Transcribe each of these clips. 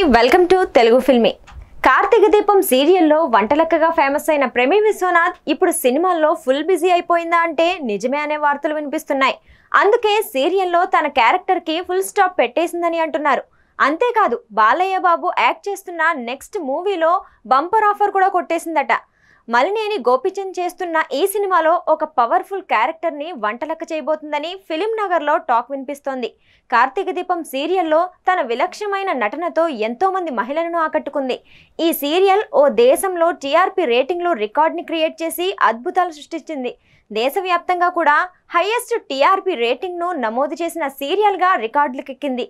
hi welcome to Telugu filmy Karthika Deepam సీరియల్లో వంటలక్కగా famous అయిన ప్రేమి విశ్వనాథ్ ఇప్పుడు సినిమాల్లో ఫుల్ బిజీ అయిపోయిందా అంటే నిజమే అనే వార్తలు వినిపిస్తున్నాయి అందుకే సీరియల్లో తన క్యారెక్టర్కి ఫుల్ స్టాప్ పెట్టేసిందని అంటున్నారు అంతేకాదు బాలయ్య బాబు యాక్ట్ చేస్తున్న నెక్స్ట్ మూవీలో బంపర్ ఆఫర్ కూడా కొట్టేసిందట మలినేని గోపిచంద్ చేస్తున్న ఈ సినిమాలో ఒక పవర్ఫుల్ క్యారెక్టర్ని వంటలక్క చేయబోతుందని ఫిలిం నగర్లో టాక్ వినిపిస్తోంది కార్తీక దీపం సీరియల్లో తన విలక్ష్యమైన నటనతో ఎంతోమంది మహిళలను ఆకట్టుకుంది ఈ సీరియల్ ఓ దేశంలో టీఆర్పీ రేటింగ్లో రికార్డ్ని క్రియేట్ చేసి అద్భుతాలు సృష్టించింది దేశవ్యాప్తంగా కూడా హైయెస్ట్ టీఆర్పీ రేటింగ్ను నమోదు చేసిన సీరియల్గా రికార్డులకెక్కింది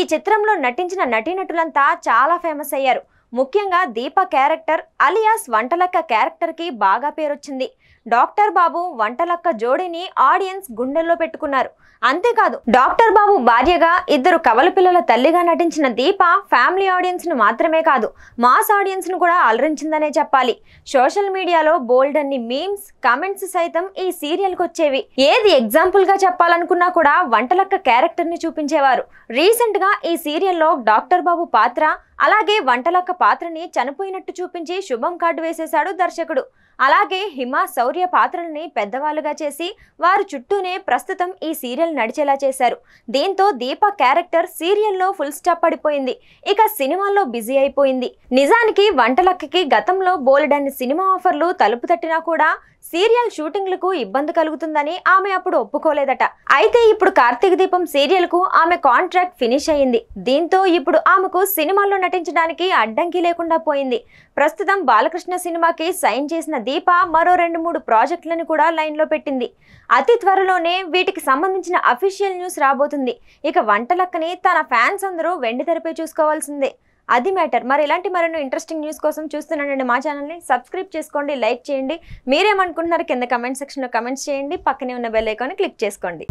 ఈ చిత్రంలో నటించిన నటీనటులంతా చాలా ఫేమస్ అయ్యారు ముఖ్యంగా దీప క్యారెక్టర్ అలియాస్ వంటలక్క క్యారెక్టర్కి బాగా పేరొచ్చింది డాక్టర్ బాబు వంటలక్క జోడిని ఆడియన్స్ గుండెల్లో పెట్టుకున్నారు అంతేకాదు డాక్టర్ బాబు భార్యగా ఇద్దరు కవల పిల్లల తల్లిగా నటించిన దీప ఫ్యామిలీ ఆడియన్స్ ను మాత్రమే కాదు మాస్ ఆడియన్స్ ను కూడా అలరించిందనే చెప్పాలి సోషల్ మీడియాలో బోల్డ్ అన్ని మీమ్స్ కమెంట్స్ సైతం ఈ సీరియల్ కు వచ్చేవి ఏది ఎగ్జాంపుల్ గా చెప్పాలనుకున్నా కూడా వంటలక్క క్యారెక్టర్ ని చూపించేవారు రీసెంట్ గా ఈ సీరియల్లో డాక్టర్ బాబు పాత్ర అలాగే వంటలక్క పాత్రని చనిపోయినట్టు చూపించి శుభం కార్డు వేసేశాడు దర్శకుడు అలాగే హిమ శౌర్య పాత్రల్ని పెద్దవాళ్ళుగా చేసి వారు చుట్టూనే ప్రస్తుతం ఈ సీరియల్ నడిచేలా చేశారు దీంతో దీప క్యారెక్టర్ సీరియల్లో ఫుల్ స్టాప్ పడిపోయింది ఇక సినిమాల్లో బిజీ అయిపోయింది నిజానికి వంటలక్కకి గతంలో బోలెడన్ని సినిమా ఆఫర్లు తలుపు తట్టినా కూడా సీరియల్ షూటింగ్లకు ఇబ్బంది కలుగుతుందని ఆమె అప్పుడు ఒప్పుకోలేదట అయితే ఇప్పుడు కార్తీక దీపం సీరియల్కు ఆమె కాంట్రాక్ట్ ఫినిష్ అయింది దీంతో ఇప్పుడు ఆమెకు సినిమాల్లో నటించడానికి అడ్డంకి లేకుండా పోయింది ప్రస్తుతం బాలకృష్ణ సినిమాకి సైన్ చేసిన దీప మరో రెండు మూడు ప్రాజెక్టులను కూడా లైన్లో పెట్టింది అతి త్వరలోనే వీటికి సంబంధించిన అఫీషియల్ న్యూస్ రాబోతుంది ఇక వంటలక్కని తన ఫ్యాన్స్ అందరూ వెండి తెరపై చూసుకోవాల్సిందే అది మ్యాటర్ మరి ఇలాంటి మరెన్నో ఇంట్రెస్టింగ్ న్యూస్ కోసం చూస్తున్నానండి మా ఛానల్ని సబ్స్క్రైబ్ చేసుకోండి లైక్ చేయండి మీరేమనుకుంటున్నారు కింద కమెంట్ సెక్షన్లో కమెంట్స్ చేయండి పక్కనే ఉన్న బెల్ ఐకాన్ని క్లిక్ చేసుకోండి